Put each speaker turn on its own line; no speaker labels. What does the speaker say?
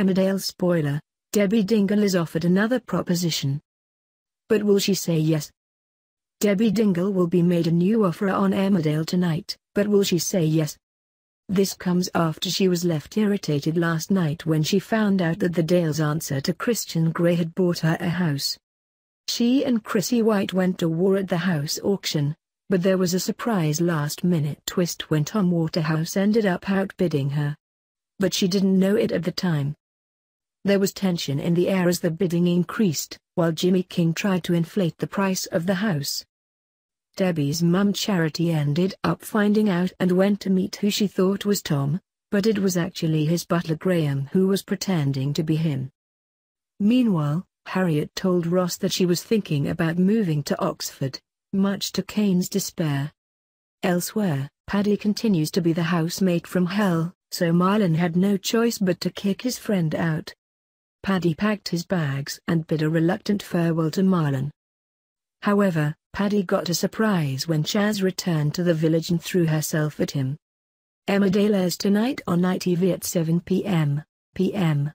Emmerdale spoiler, Debbie Dingle is offered another proposition. But will she say yes? Debbie Dingle will be made a new offer on Emmerdale tonight, but will she say yes? This comes after she was left irritated last night when she found out that the Dale's answer to Christian Grey had bought her a house. She and Chrissy White went to war at the house auction, but there was a surprise last-minute twist when Tom Waterhouse ended up outbidding her. But she didn't know it at the time. There was tension in the air as the bidding increased, while Jimmy King tried to inflate the price of the house. Debbie's mum Charity ended up finding out and went to meet who she thought was Tom, but it was actually his butler Graham who was pretending to be him. Meanwhile, Harriet told Ross that she was thinking about moving to Oxford, much to Kane's despair. Elsewhere, Paddy continues to be the housemate from hell, so Marlon had no choice but to kick his friend out. Paddy packed his bags and bid a reluctant farewell to Marlon. However, Paddy got a surprise when Chaz returned to the village and threw herself at him. Dale airs tonight on ITV at 7 p.m. p.m.